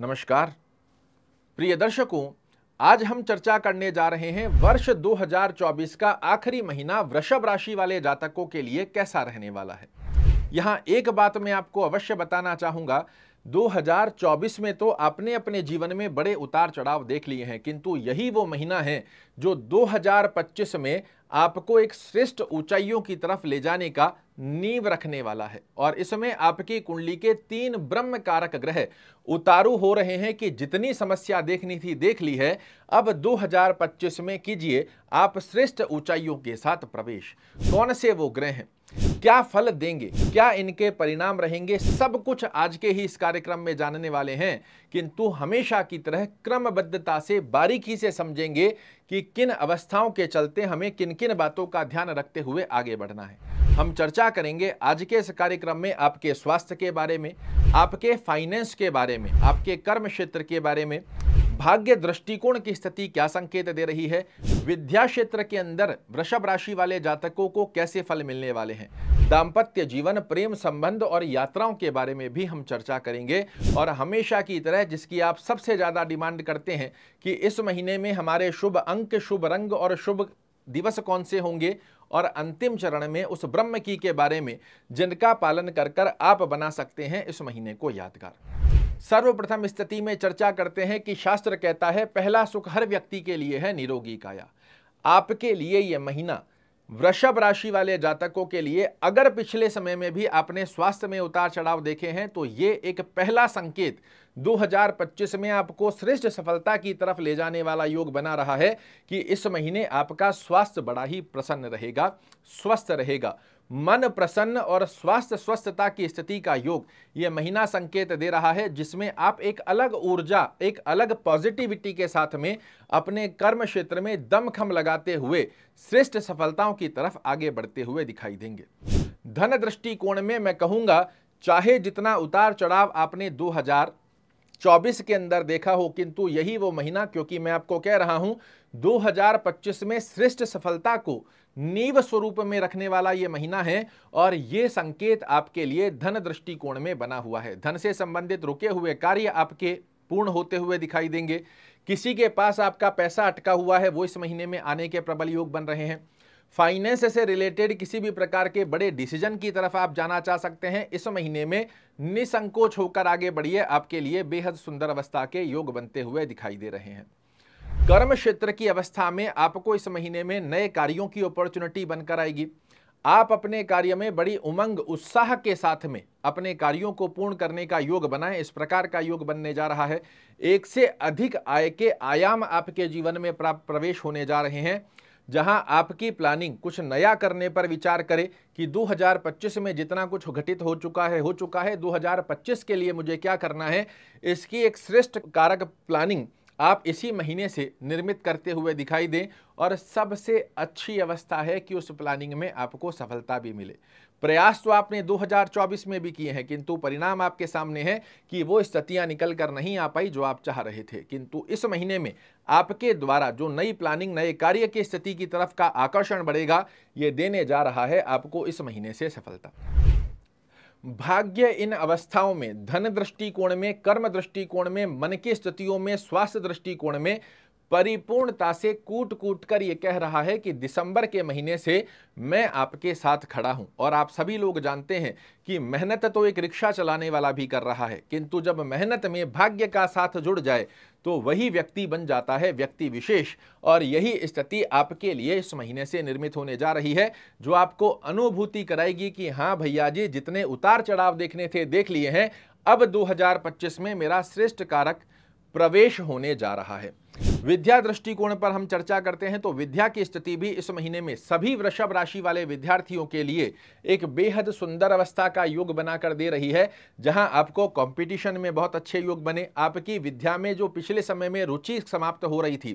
नमस्कार प्रिय दर्शकों आज हम चर्चा करने जा रहे हैं वर्ष 2024 का आखिरी महीना वृषभ राशि वाले जातकों के लिए कैसा रहने वाला है यहां एक बात मैं आपको अवश्य बताना चाहूंगा 2024 में तो आपने अपने जीवन में बड़े उतार चढ़ाव देख लिए हैं किंतु यही वो महीना है जो 2025 में आपको एक श्रेष्ठ ऊंचाइयों की तरफ ले जाने का नींव रखने वाला है और इसमें आपकी कुंडली के तीन ब्रह्म कारक ग्रह उतारू हो रहे हैं कि जितनी समस्या देखनी थी देख ली है अब 2025 में कीजिए आप श्रेष्ठ ऊंचाइयों के साथ प्रवेश कौन से वो ग्रह हैं क्या फल देंगे क्या इनके परिणाम रहेंगे सब कुछ आज के ही इस कार्यक्रम में जानने वाले हैं किंतु हमेशा की तरह क्रमबद्धता से बारीकी से समझेंगे कि किन अवस्थाओं के चलते हमें किन किन बातों का ध्यान रखते हुए आगे बढ़ना है हम चर्चा करेंगे आज के इस कार्यक्रम में आपके स्वास्थ्य के बारे में आपके फाइनेंस के बारे में आपके कर्म क्षेत्र के बारे में भाग्य दृष्टिकोण की स्थिति क्या संकेत दे रही है विद्या क्षेत्र के अंदर वृषभ राशि वाले जातकों को कैसे फल मिलने वाले हैं दाम्पत्य जीवन प्रेम संबंध और यात्राओं के बारे में भी हम चर्चा करेंगे और हमेशा की तरह जिसकी आप सबसे ज़्यादा डिमांड करते हैं कि इस महीने में हमारे शुभ अंक शुभ रंग और शुभ दिवस कौन से होंगे और अंतिम चरण में उस ब्रह्म की के बारे में जिनका पालन कर कर आप बना सकते हैं इस महीने को यादगार सर्वप्रथम स्थिति में चर्चा करते हैं कि शास्त्र कहता है पहला सुख हर व्यक्ति के लिए है निरोगी काया आपके लिए यह महीना वृषभ राशि वाले जातकों के लिए अगर पिछले समय में भी आपने स्वास्थ्य में उतार चढ़ाव देखे हैं तो ये एक पहला संकेत 2025 में आपको श्रेष्ठ सफलता की तरफ ले जाने वाला योग बना रहा है कि इस महीने आपका स्वास्थ्य बड़ा ही प्रसन्न रहेगा स्वस्थ रहेगा मन प्रसन्न और स्वास्थ्य स्वस्थता की स्थिति का योग ये महीना संकेत दे रहा है जिसमें आप एक अलग ऊर्जा एक अलग पॉजिटिविटी के साथ में अपने कर्म क्षेत्र में दमखम लगाते हुए श्रेष्ठ सफलताओं की तरफ आगे बढ़ते हुए दिखाई देंगे धन दृष्टिकोण में मैं कहूँगा चाहे जितना उतार चढ़ाव आपने 2000 चौबीस के अंदर देखा हो किंतु यही वो महीना क्योंकि मैं आपको कह रहा हूं 2025 में श्रेष्ठ सफलता को नीव स्वरूप में रखने वाला ये महीना है और ये संकेत आपके लिए धन दृष्टिकोण में बना हुआ है धन से संबंधित रुके हुए कार्य आपके पूर्ण होते हुए दिखाई देंगे किसी के पास आपका पैसा अटका हुआ है वो इस महीने में आने के प्रबल योग बन रहे हैं फाइनेंस से रिलेटेड किसी भी प्रकार के बड़े डिसीजन की तरफ आप जाना चाह सकते हैं इस महीने में निसंकोच होकर आगे बढ़िए आपके लिए बेहद सुंदर अवस्था के योग बनते हुए दिखाई दे रहे हैं कर्म क्षेत्र की अवस्था में आपको इस महीने में नए कार्यों की अपॉर्चुनिटी बनकर आएगी आप अपने कार्य में बड़ी उमंग उत्साह के साथ में अपने कार्यों को पूर्ण करने का योग बनाएं इस प्रकार का योग बनने जा रहा है एक से अधिक आय के आयाम आपके जीवन में प्रवेश होने जा रहे हैं जहां आपकी प्लानिंग कुछ नया करने पर विचार करे कि 2025 में जितना कुछ घटित हो चुका है हो चुका है 2025 के लिए मुझे क्या करना है इसकी एक श्रेष्ठ कारक प्लानिंग आप इसी महीने से निर्मित करते हुए दिखाई दें और सबसे अच्छी अवस्था है कि उस प्लानिंग में आपको सफलता भी मिले प्रयास तो आपने 2024 में भी किए हैं किंतु परिणाम आपके सामने है कि वो स्थितियां निकल कर नहीं आ पाई जो आप चाह रहे थे किंतु इस महीने में आपके द्वारा जो नई प्लानिंग नए कार्य की स्थिति की तरफ का आकर्षण बढ़ेगा ये देने जा रहा है आपको इस महीने से सफलता भाग्य इन अवस्थाओं में धन दृष्टिकोण में कर्म दृष्टिकोण में मन की स्थितियों में स्वास्थ्य दृष्टिकोण में परिपूर्णता से कूट कूट कर ये कह रहा है कि दिसंबर के महीने से मैं आपके साथ खड़ा हूं और आप सभी लोग जानते हैं कि मेहनत तो एक रिक्शा चलाने वाला भी कर रहा है किंतु जब मेहनत में भाग्य का साथ जुड़ जाए तो वही व्यक्ति बन जाता है व्यक्ति विशेष और यही स्थिति आपके लिए इस महीने से निर्मित होने जा रही है जो आपको अनुभूति कराएगी कि हाँ भैया जी जितने उतार चढ़ाव देखने थे देख लिए हैं अब दो में मेरा श्रेष्ठ कारक प्रवेश होने जा रहा है विद्या दृष्टिकोण पर हम चर्चा करते हैं तो विद्या की स्थिति भी इस महीने में सभी वृषभ राशि वाले विद्यार्थियों के लिए एक बेहद सुंदर अवस्था का योग बनाकर दे रही है जहां आपको कंपटीशन में बहुत अच्छे योग बने आपकी विद्या में जो पिछले समय में रुचि समाप्त हो रही थी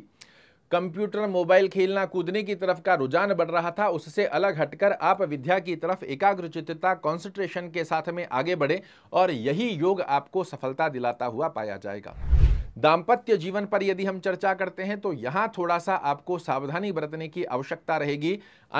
कंप्यूटर मोबाइल खेलना कूदने की तरफ का रुझान बढ़ रहा था उससे अलग हटकर आप विद्या की तरफ एकाग्रचितता कॉन्सेंट्रेशन के साथ में आगे बढ़े और यही योग आपको सफलता दिलाता हुआ पाया जाएगा दाम्पत्य जीवन पर यदि हम चर्चा करते हैं तो यहाँ थोड़ा सा आपको सावधानी बरतने की आवश्यकता रहेगी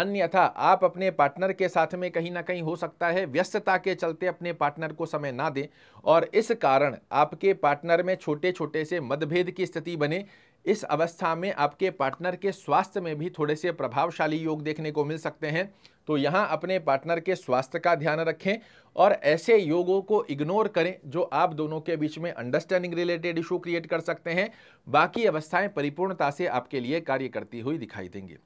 अन्यथा आप अपने पार्टनर के साथ में कहीं ना कहीं हो सकता है व्यस्तता के चलते अपने पार्टनर को समय ना दें और इस कारण आपके पार्टनर में छोटे छोटे से मतभेद की स्थिति बने इस अवस्था में आपके पार्टनर के स्वास्थ्य में भी थोड़े से प्रभावशाली योग देखने को मिल सकते हैं तो यहाँ अपने पार्टनर के स्वास्थ्य का ध्यान रखें और ऐसे योगों को इग्नोर करें जो आप दोनों के बीच में अंडरस्टैंडिंग रिलेटेड इशू क्रिएट कर सकते हैं बाकी अवस्थाएं परिपूर्णता से आपके लिए कार्य करती हुई दिखाई देंगी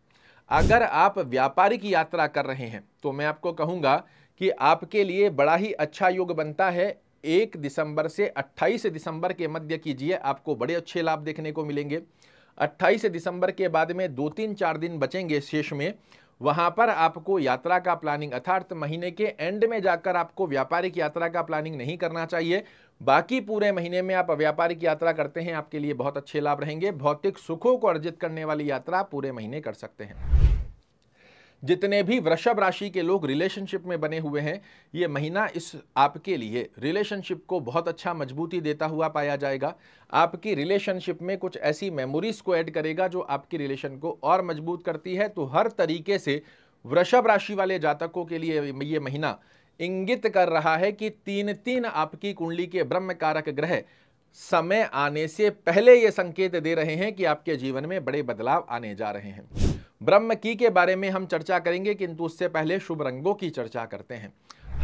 अगर आप व्यापारिक यात्रा कर रहे हैं तो मैं आपको कहूँगा कि आपके लिए बड़ा ही अच्छा योग बनता है एक दिसंबर से 28 दिसंबर के मध्य कीजिए आपको बड़े अच्छे लाभ देखने को मिलेंगे 28 दिसंबर के बाद में दो तीन चार दिन बचेंगे शेष में वहाँ पर आपको यात्रा का प्लानिंग अर्थात महीने के एंड में जाकर आपको व्यापारिक यात्रा का प्लानिंग नहीं करना चाहिए बाकी पूरे महीने में आप व्यापारिक यात्रा करते हैं आपके लिए बहुत अच्छे लाभ रहेंगे भौतिक सुखों को अर्जित करने वाली यात्रा पूरे महीने कर सकते हैं जितने भी वृषभ राशि के लोग रिलेशनशिप में बने हुए हैं ये महीना इस आपके लिए रिलेशनशिप को बहुत अच्छा मजबूती देता हुआ पाया जाएगा आपकी रिलेशनशिप में कुछ ऐसी मेमोरीज को ऐड करेगा जो आपकी रिलेशन को और मजबूत करती है तो हर तरीके से वृषभ राशि वाले जातकों के लिए ये महीना इंगित कर रहा है कि तीन तीन आपकी कुंडली के ब्रह्म कारक ग्रह समय आने से पहले ये संकेत दे रहे हैं कि आपके जीवन में बड़े बदलाव आने जा रहे हैं ब्रह्म की के बारे में हम चर्चा करेंगे किंतु उससे पहले शुभ रंगों की चर्चा करते हैं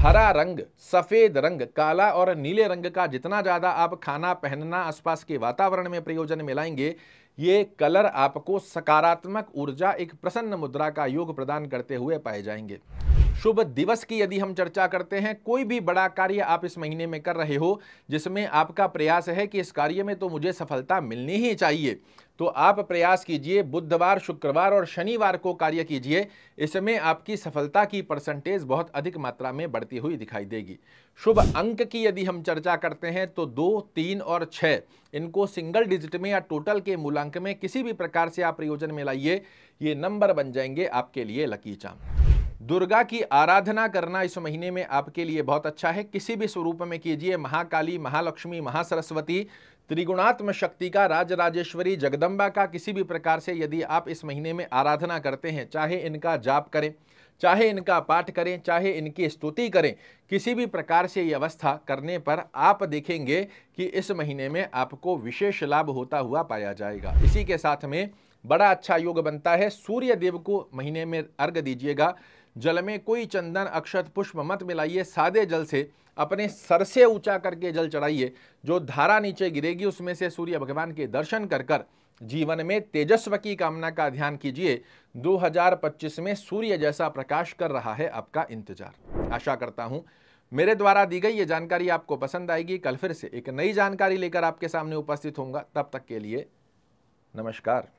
हरा रंग सफ़ेद रंग काला और नीले रंग का जितना ज़्यादा आप खाना पहनना आसपास के वातावरण में प्रयोजन में लाएंगे ये कलर आपको सकारात्मक ऊर्जा एक प्रसन्न मुद्रा का योग प्रदान करते हुए पाए जाएंगे शुभ दिवस की यदि हम चर्चा करते हैं कोई भी बड़ा कार्य आप इस महीने में कर रहे हो जिसमें आपका प्रयास है कि इस कार्य में तो मुझे सफलता मिलनी ही चाहिए तो आप प्रयास कीजिए बुधवार शुक्रवार और शनिवार को कार्य कीजिए इसमें आपकी सफलता की परसेंटेज बहुत अधिक मात्रा में बढ़ती हुई दिखाई देगी शुभ अंक की यदि हम चर्चा करते हैं तो दो तीन और छः इनको सिंगल डिजिट में या टोटल के मूलांक में किसी भी प्रकार से आप प्रयोजन में लाइए ये नंबर बन जाएंगे आपके लिए लकी चांद दुर्गा की आराधना करना इस महीने में आपके लिए बहुत अच्छा है किसी भी स्वरूप में कीजिए महाकाली महालक्ष्मी महासरस्वती त्रिगुणात्म शक्ति का राजराजेश्वरी जगदम्बा का किसी भी प्रकार से यदि आप इस महीने में आराधना करते हैं चाहे इनका जाप करें चाहे इनका पाठ करें चाहे इनकी स्तुति करें किसी भी प्रकार से ये अवस्था करने पर आप देखेंगे कि इस महीने में आपको विशेष लाभ होता हुआ पाया जाएगा इसी के साथ में बड़ा अच्छा योग बनता है सूर्य देव को महीने में अर्घ दीजिएगा जल में कोई चंदन अक्षत पुष्प मत मिलाइए सादे जल से अपने सर से ऊंचा करके जल चढ़ाइए जो धारा नीचे गिरेगी उसमें से सूर्य भगवान के दर्शन कर कर जीवन में तेजस्व की कामना का ध्यान कीजिए 2025 में सूर्य जैसा प्रकाश कर रहा है आपका इंतजार आशा करता हूँ मेरे द्वारा दी गई ये जानकारी आपको पसंद आएगी कल फिर से एक नई जानकारी लेकर आपके सामने उपस्थित होंगे तब तक के लिए नमस्कार